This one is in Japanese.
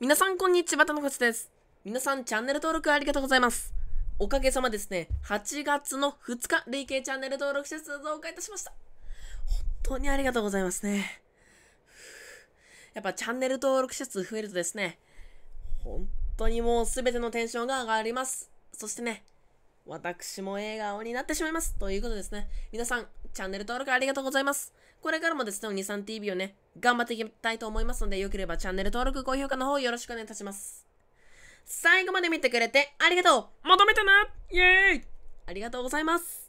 皆さんこんにちは、たのこちです。皆さんチャンネル登録ありがとうございます。おかげさまですね、8月の2日、累計チャンネル登録者数増加いたしました。本当にありがとうございますね。やっぱチャンネル登録者数増えるとですね、本当にもう全てのテンションが上がります。そしてね、私も笑顔になってしまいます。ということですね。皆さん、チャンネル登録ありがとうございます。これからもですね、おにさん TV をね、頑張っていきたいと思いますので、よければチャンネル登録、高評価の方よろしくお願いいたします。最後まで見てくれてありがとうまとめたなイェーイありがとうございます